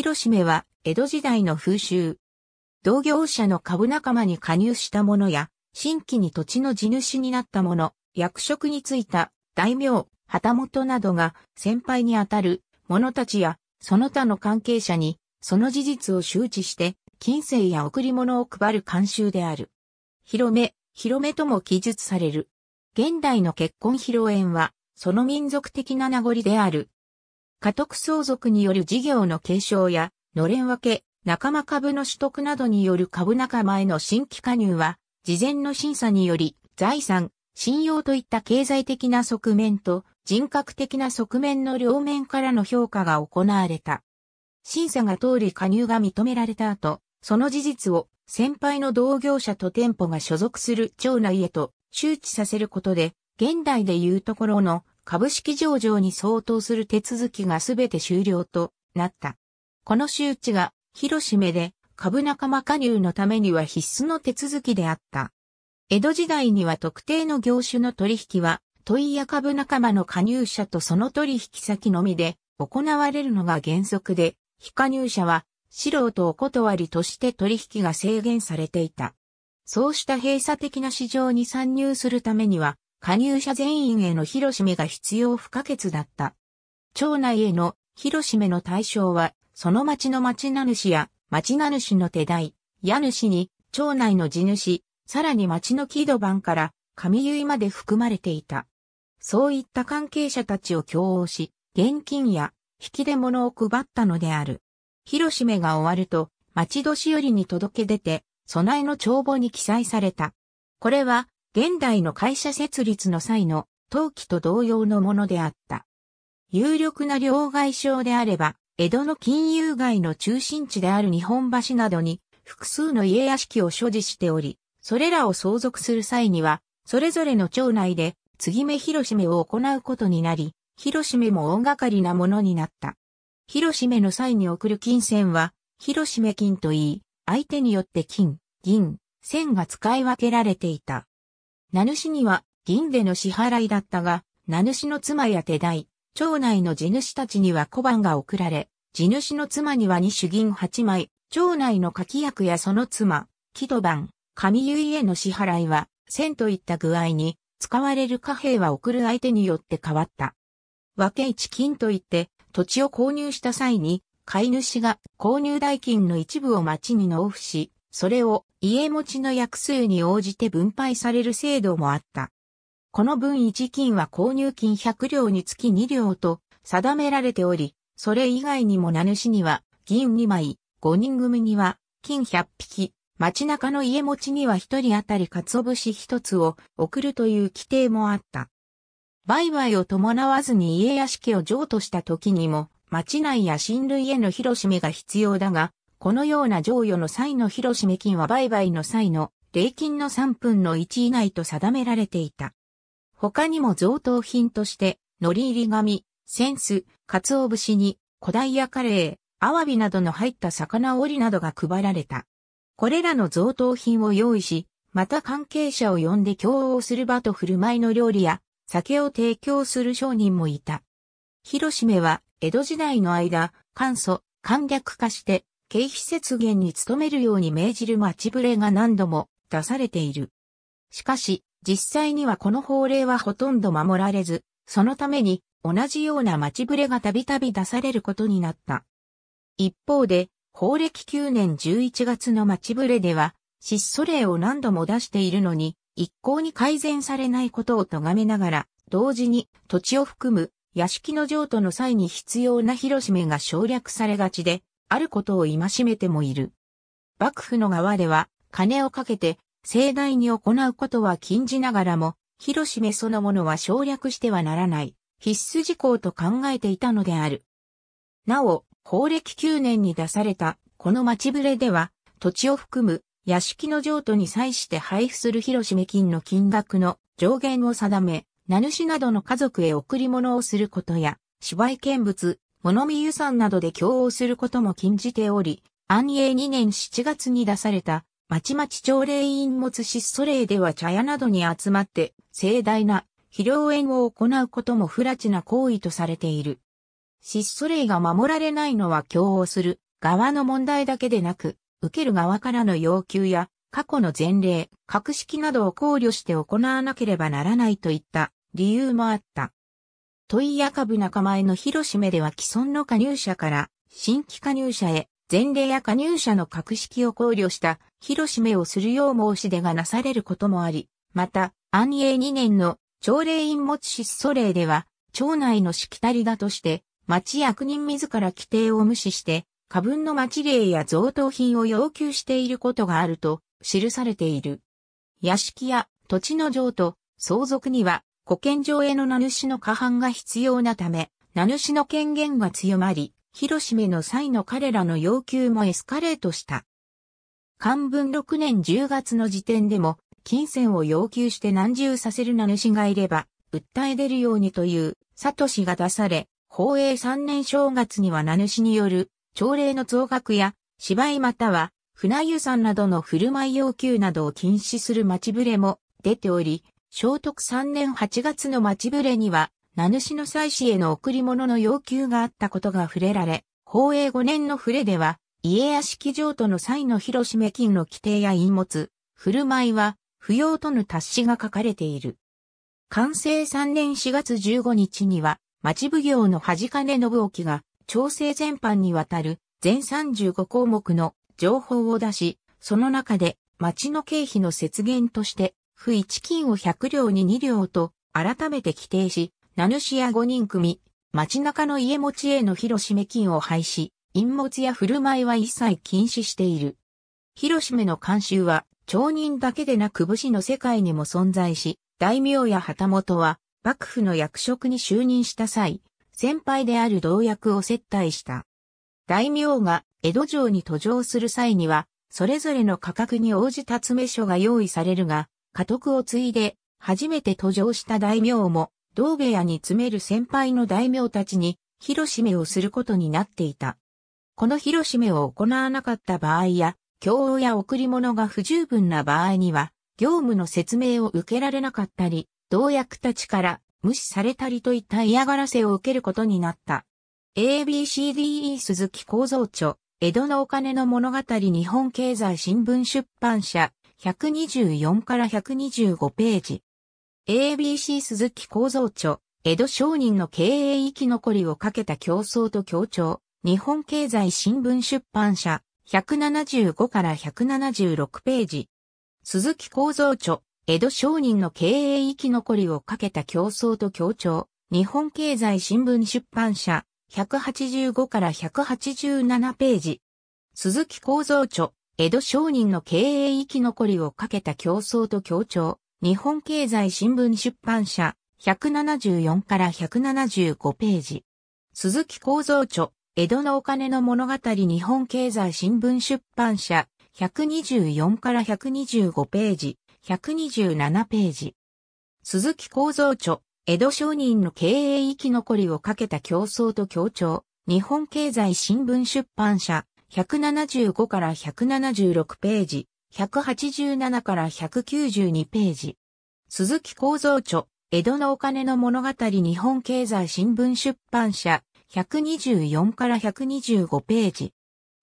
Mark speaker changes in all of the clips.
Speaker 1: 広島めは江戸時代の風習。同業者の株仲間に加入した者や、新規に土地の地主になった者、役職に就いた大名、旗本などが先輩にあたる者たちや、その他の関係者に、その事実を周知して、金銭や贈り物を配る慣習である。広め、広めとも記述される。現代の結婚披露宴は、その民族的な名残である。家督相続による事業の継承や、のれん分け、仲間株の取得などによる株仲間への新規加入は、事前の審査により、財産、信用といった経済的な側面と人格的な側面の両面からの評価が行われた。審査が通り加入が認められた後、その事実を先輩の同業者と店舗が所属する町内へと周知させることで、現代でいうところの株式上場に相当する手続きがすべて終了となった。この周知が広しめで株仲間加入のためには必須の手続きであった。江戸時代には特定の業種の取引は問屋株仲間の加入者とその取引先のみで行われるのが原則で、非加入者は素人お断りとして取引が制限されていた。そうした閉鎖的な市場に参入するためには、加入者全員への広しめが必要不可欠だった。町内への広しめの対象は、その町の町名主や町名主の手代、家主に、町内の地主、さらに町の木戸番から上結まで含まれていた。そういった関係者たちを共応し、現金や引き出物を配ったのである。広しめが終わると、町年寄りに届け出て、備えの帳簿に記載された。これは、現代の会社設立の際の登記と同様のものであった。有力な両外省であれば、江戸の金融街の中心地である日本橋などに複数の家屋敷を所持しており、それらを相続する際には、それぞれの町内で継ぎ目広しめを行うことになり、広しめも大掛かりなものになった。広しめの際に送る金銭は、広しめ金といい、相手によって金、銀、銭が使い分けられていた。名主には銀での支払いだったが、名主の妻や手代、町内の地主たちには小判が送られ、地主の妻には二種銀八枚、町内の柿役やその妻、木戸番、上結への支払いは、千といった具合に、使われる貨幣は送る相手によって変わった。分け一金といって、土地を購入した際に、買い主が購入代金の一部を町に納付し、それを家持ちの約数に応じて分配される制度もあった。この分1金は購入金100両につき2両と定められており、それ以外にも名主には銀2枚、5人組には金100匹、街中の家持ちには1人当たり鰹節1つを送るという規定もあった。売買を伴わずに家屋敷を譲渡した時にも、町内や親類への広しめが必要だが、このような上与の際の広締金は売買の際の礼金の3分の1以内と定められていた。他にも贈答品として、海苔入り紙、センス、鰹節に、古代やカレー、アワビなどの入った魚織などが配られた。これらの贈答品を用意し、また関係者を呼んで共応する場と振る舞いの料理や、酒を提供する商人もいた。広締は、江戸時代の間、簡素、簡略化して、経費節減に努めるように命じる町ぶれが何度も出されている。しかし、実際にはこの法令はほとんど守られず、そのために同じような町ぶれがたびたび出されることになった。一方で、法暦9年11月の町ぶれでは、失素令を何度も出しているのに、一向に改善されないことを咎めながら、同時に土地を含む屋敷の譲渡の際に必要な広島が省略されがちで、あることを戒めてもいる。幕府の側では、金をかけて、盛大に行うことは禁じながらも、広しめそのものは省略してはならない、必須事項と考えていたのである。なお、法暦9年に出された、この町ぶれでは、土地を含む、屋敷の譲渡に際して配布する広しめ金の金額の上限を定め、名主などの家族へ贈り物をすることや、芝居見物、物見遊山などで競合することも禁じており、安永2年7月に出された、まちまち朝礼院物質素礼では茶屋などに集まって、盛大な、肥料園を行うことも不らちな行為とされている。失素礼が守られないのは競合する側の問題だけでなく、受ける側からの要求や、過去の前例、格式などを考慮して行わなければならないといった理由もあった。問屋株仲前の広しめでは既存の加入者から新規加入者へ前例や加入者の格式を考慮した広しめをするよう申し出がなされることもあり、また安永2年の朝礼院持失そ礼では町内のしきたりだとして町役人自ら規定を無視して過分の町礼や贈答品を要求していることがあると記されている。屋敷や土地の譲渡、相続には保健所への名主の過半が必要なため、名主の権限が強まり、広島の際の彼らの要求もエスカレートした。漢文6年10月の時点でも、金銭を要求して難重させる名主がいれば、訴え出るようにという、サトシが出され、法営3年正月には名主による、朝礼の増額や、芝居または、船湯さんなどの振る舞い要求などを禁止する待ちぶれも出ており、聖徳3年8月の町ぶれには、名主の祭祀への贈り物の要求があったことが触れられ、宝永5年の触れでは、家屋敷譲渡の際の広締金の規定や陰物、振る舞いは、不要との達しが書かれている。完成3年4月15日には、町奉行の恥金信沖が、調整全般にわたる全35項目の情報を出し、その中で町の経費の節減として不一金を百両に二両と改めて規定し、名主や五人組、街中の家持ちへの広しめ金を廃止、陰物や振る舞いは一切禁止している。広しめの慣習は、町人だけでなく武士の世界にも存在し、大名や旗本は、幕府の役職に就任した際、先輩である同役を接待した。大名が江戸城に途上する際には、それぞれの価格に応じた詰め所が用意されるが、家督を継いで、初めて登場した大名も、同部屋に詰める先輩の大名たちに、広締めをすることになっていた。この広締めを行わなかった場合や、今日や贈り物が不十分な場合には、業務の説明を受けられなかったり、同役たちから無視されたりといった嫌がらせを受けることになった。ABCDE 鈴木構造著、江戸のお金の物語日本経済新聞出版社、124から125ページ。ABC 鈴木構造著、江戸商人の経営生き残りをかけた競争と協調、日本経済新聞出版社、175から176ページ。鈴木構造著、江戸商人の経営生き残りをかけた競争と協調、日本経済新聞出版社、185から187ページ。鈴木構造著、江戸商人の経営生き残りをかけた競争と協調、日本経済新聞出版社、174から175ページ。鈴木構造著、江戸のお金の物語日本経済新聞出版社、124から125ページ、127ページ。鈴木構造著、江戸商人の経営生き残りをかけた競争と協調、日本経済新聞出版社、175から176ページ、187から192ページ。鈴木構造著、江戸のお金の物語日本経済新聞出版社、124から125ページ。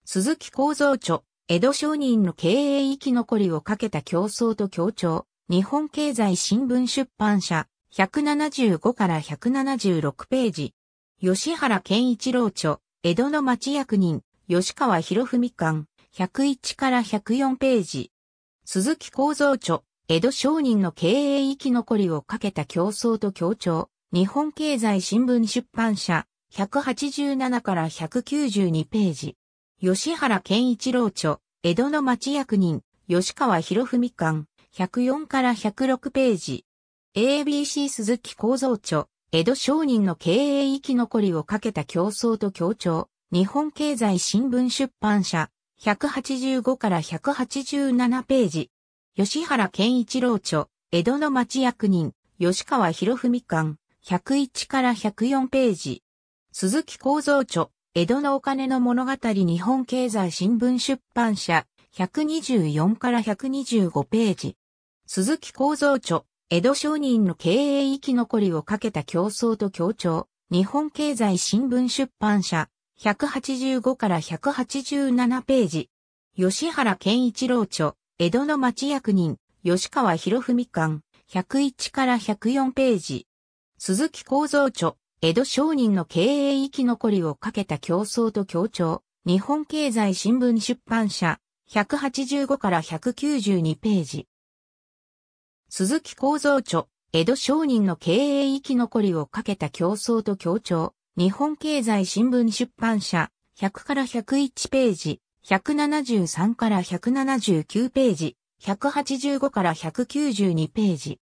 Speaker 1: 鈴木構造著、江戸商人の経営生き残りをかけた競争と協調、日本経済新聞出版社、175から176ページ。吉原健一郎著、江戸の町役人、吉川博文館、101から104ページ。鈴木構造著、江戸商人の経営生き残りをかけた競争と協調、日本経済新聞出版社、187から192ページ。吉原健一郎著、江戸の町役人、吉川博文館、104から106ページ。ABC 鈴木構造著、江戸商人の経営生き残りをかけた競争と協調、日本経済新聞出版社、185から187ページ。吉原健一郎著、江戸の町役人、吉川博文館、101から104ページ。鈴木構造著、江戸のお金の物語日本経済新聞出版社、124から125ページ。鈴木構造著、江戸商人の経営生き残りをかけた競争と協調、日本経済新聞出版社、185から187ページ。吉原健一郎著、江戸の町役人、吉川博文館、101から104ページ。鈴木構造著、江戸商人の経営生き残りをかけた競争と協調、日本経済新聞出版社、185から192ページ。鈴木構造著、江戸商人の経営生き残りをかけた競争と協調、日本経済新聞出版社、100から101ページ、173から179ページ、185から192ページ。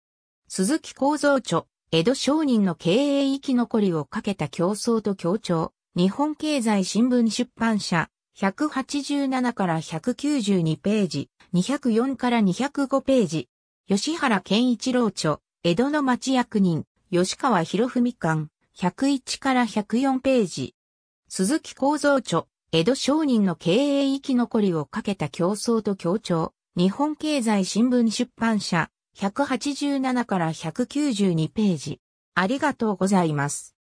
Speaker 1: 鈴木構造著、江戸商人の経営生き残りをかけた競争と協調、日本経済新聞出版社、187から192ページ、204から205ページ。吉原健一郎著、江戸の町役人、吉川博文館。101から104ページ。鈴木構造著、江戸商人の経営生き残りをかけた競争と協調、日本経済新聞出版社、187から192ページ。ありがとうございます。